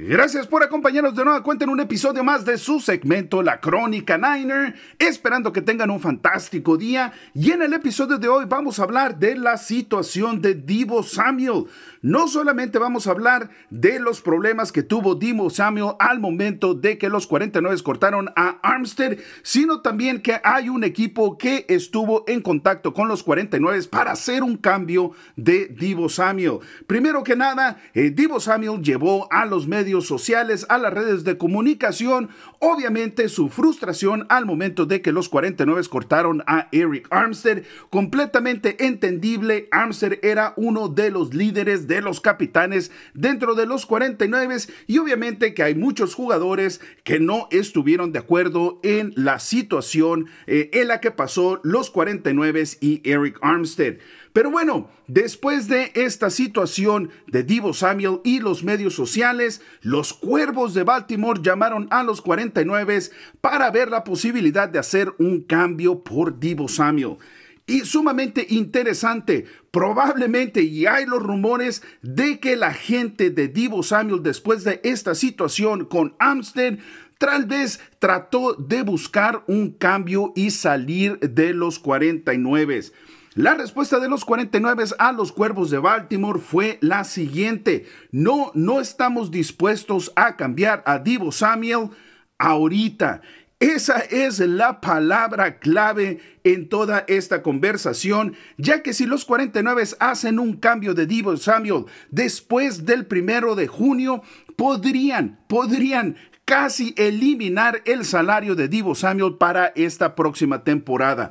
Gracias por acompañarnos de nuevo cuenta un episodio más de su segmento La Crónica Niner, esperando que tengan un fantástico día y en el episodio de hoy vamos a hablar de la situación de Divo Samuel. No solamente vamos a hablar de los problemas que tuvo Divo Samuel al momento de que los 49 cortaron a Armstead, sino también que hay un equipo que estuvo en contacto con los 49 para hacer un cambio de Divo Samuel. Primero que nada, eh, Divo Samuel llevó a los medios medios sociales, a las redes de comunicación, obviamente su frustración al momento de que los 49 cortaron a Eric Armstead, completamente entendible, Armstead era uno de los líderes de los capitanes dentro de los 49 y obviamente que hay muchos jugadores que no estuvieron de acuerdo en la situación eh, en la que pasó los 49 y Eric Armstead. Pero bueno, después de esta situación de Divo Samuel y los medios sociales, los Cuervos de Baltimore llamaron a los 49 para ver la posibilidad de hacer un cambio por Divo Samuel. Y sumamente interesante, probablemente, y hay los rumores de que la gente de Divo Samuel después de esta situación con Amstead tal vez trató de buscar un cambio y salir de los 49. La respuesta de los 49 a los Cuervos de Baltimore fue la siguiente. No, no estamos dispuestos a cambiar a Divo Samuel ahorita. Esa es la palabra clave en toda esta conversación, ya que si los 49 hacen un cambio de Divo Samuel después del primero de junio, podrían, podrían casi eliminar el salario de Divo Samuel para esta próxima temporada.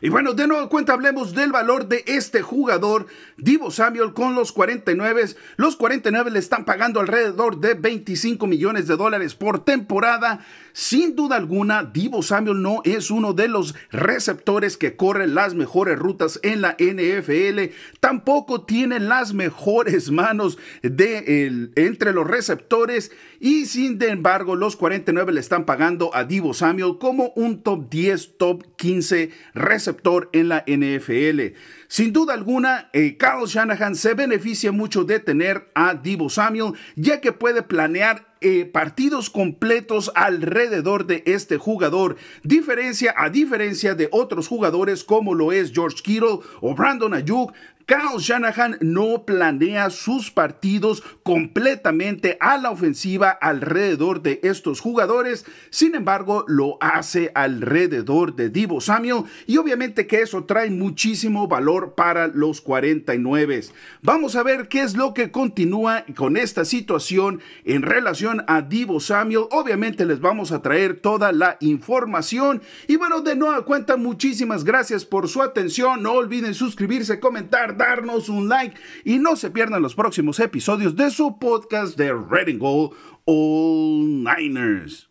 Y bueno, de nuevo cuenta, hablemos del valor de este jugador, Divo Samuel, con los 49. Los 49 le están pagando alrededor de 25 millones de dólares por temporada. Sin duda alguna, Divo Samuel no es uno de los receptores que corren las mejores rutas en la NFL. Tampoco tiene las mejores manos de entre los receptores. Y sin embargo, los 49 le están pagando a Divo Samuel como un top 10, top 15 receptor en la NFL. Sin duda alguna, eh, Carlos Shanahan se beneficia mucho de tener a Divo Samuel, ya que puede planear eh, partidos completos alrededor de este jugador, diferencia a diferencia de otros jugadores como lo es George Kittle o Brandon Ayuk, Kyle Shanahan no planea sus partidos completamente a la ofensiva alrededor de estos jugadores, sin embargo lo hace alrededor de Divo Samuel y obviamente que eso trae muchísimo valor para los 49. Vamos a ver qué es lo que continúa con esta situación en relación a Divo Samuel. Obviamente les vamos a traer toda la información y bueno, de nueva cuenta muchísimas gracias por su atención. No olviden suscribirse, comentar darnos un like y no se pierdan los próximos episodios de su podcast de Red and Gold All Niners.